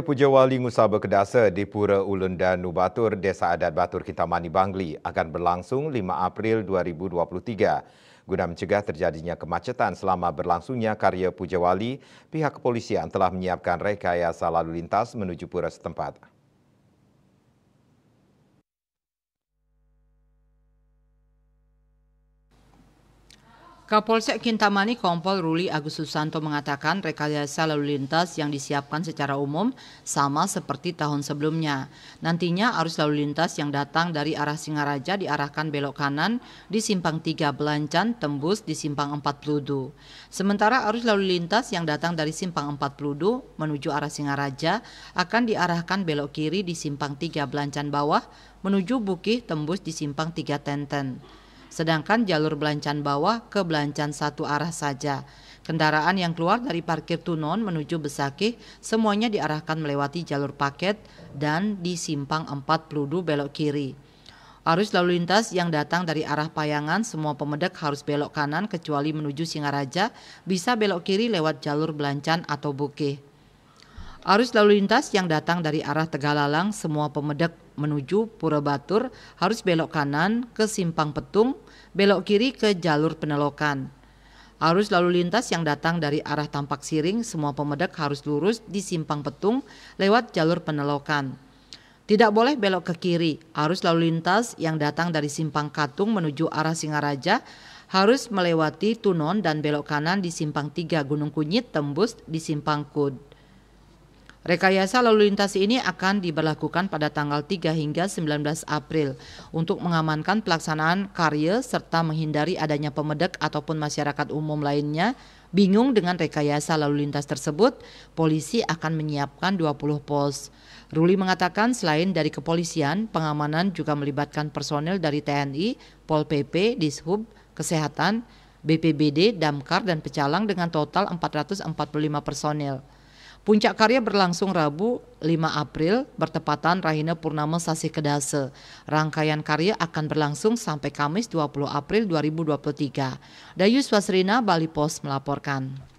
Puja Wali Ngusaba Kedasa di Pura Ulun dan Nubatur, Desa Adat Batur Kintamani Bangli akan berlangsung 5 April 2023. Guna mencegah terjadinya kemacetan selama berlangsungnya karya Puja Wali, pihak kepolisian telah menyiapkan rekayasa lalu lintas menuju pura setempat. Kapolsek Kintamani Kompol Ruli Agus Susanto mengatakan rekayasa lalu lintas yang disiapkan secara umum sama seperti tahun sebelumnya. Nantinya arus lalu lintas yang datang dari arah Singaraja diarahkan belok kanan di simpang 3 Belancan tembus di simpang 4 Pludu. Sementara arus lalu lintas yang datang dari simpang 4 Pludu menuju arah Singaraja akan diarahkan belok kiri di simpang 3 Belancan bawah menuju Bukih tembus di simpang 3 Tenten sedangkan jalur belancan bawah ke belancan satu arah saja. Kendaraan yang keluar dari parkir Tunon menuju Besakih semuanya diarahkan melewati jalur paket dan di simpang 42 belok kiri. Arus lalu lintas yang datang dari arah Payangan semua pemedek harus belok kanan kecuali menuju Singaraja bisa belok kiri lewat jalur Belancan atau Bukih. Arus lalu lintas yang datang dari arah Tegalalang semua pemedek menuju Pura Batur harus belok kanan ke Simpang Petung, belok kiri ke jalur penelokan. Arus lalu lintas yang datang dari arah Tampak Siring semua pemedek harus lurus di Simpang Petung lewat jalur penelokan. Tidak boleh belok ke kiri. Arus lalu lintas yang datang dari Simpang Katung menuju arah Singaraja harus melewati Tunon dan belok kanan di Simpang tiga Gunung Kunyit tembus di Simpang Kud. Rekayasa lalu lintas ini akan diberlakukan pada tanggal 3 hingga 19 April untuk mengamankan pelaksanaan karya serta menghindari adanya pemedek ataupun masyarakat umum lainnya bingung dengan rekayasa lalu lintas tersebut, polisi akan menyiapkan 20 pos. Ruli mengatakan selain dari kepolisian, pengamanan juga melibatkan personel dari TNI, Pol PP, Dishub, Kesehatan, BPBD, Damkar, dan Pecalang dengan total 445 personel. Puncak karya berlangsung Rabu 5 April bertepatan Rahina Purnama Sasi Kedase. Rangkaian karya akan berlangsung sampai Kamis 20 April 2023. Dayu Swasrina, Bali Post melaporkan.